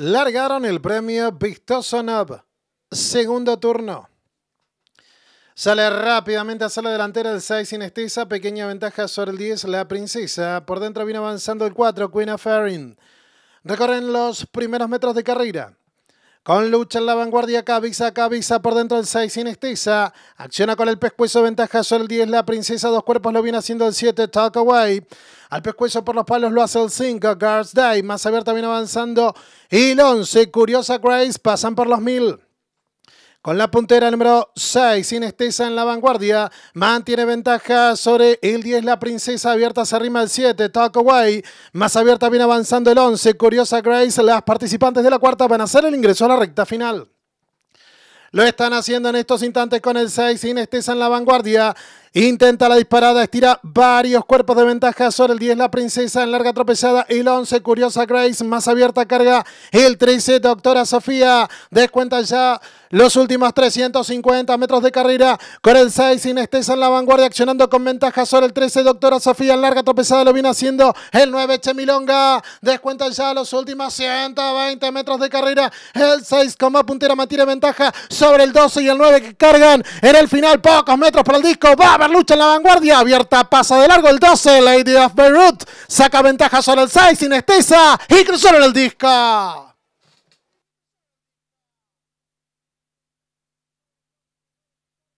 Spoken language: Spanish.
largaron el premio Nob. segundo turno. Sale rápidamente a la delantera el 6 Estesa. pequeña ventaja sobre el 10, la princesa. Por dentro viene avanzando el 4, Queen of Fairing. Recorren los primeros metros de carrera. Con lucha en la vanguardia, Cabiza, Cabiza por dentro del 6, Estesa. Acciona con el pescuezo, ventaja sobre el 10, la princesa. Dos cuerpos lo viene haciendo el 7, Talk Away. Al pescuezo por los palos lo hace el 5, Guards Day. Más abierta viene avanzando. el 11, Curiosa Grace, pasan por los 1000. Con la puntera número 6, estesa en la vanguardia. Mantiene ventaja sobre el 10, la princesa abierta se arrima el 7, Talk Away. Más abierta viene avanzando el 11, Curiosa Grace. Las participantes de la cuarta van a hacer el ingreso a la recta final. Lo están haciendo en estos instantes con el 6, estesa en la vanguardia. Intenta la disparada, estira varios cuerpos de ventaja sobre el 10, la princesa en larga tropezada, y el 11, curiosa Grace, más abierta carga, el 13, doctora Sofía, descuenta ya los últimos 350 metros de carrera con el 6, Inestesa en la vanguardia, accionando con ventaja sobre el 13, doctora Sofía en larga tropezada, lo viene haciendo el 9, Chemilonga, descuenta ya los últimos 120 metros de carrera, el 6 más puntera mantiene ventaja sobre el 12 y el 9 que cargan en el final, pocos metros para el disco, va lucha en la vanguardia, abierta, pasa de largo el 12, Lady of Beirut, saca ventaja sobre el 6, estesa y cruzó en el disco.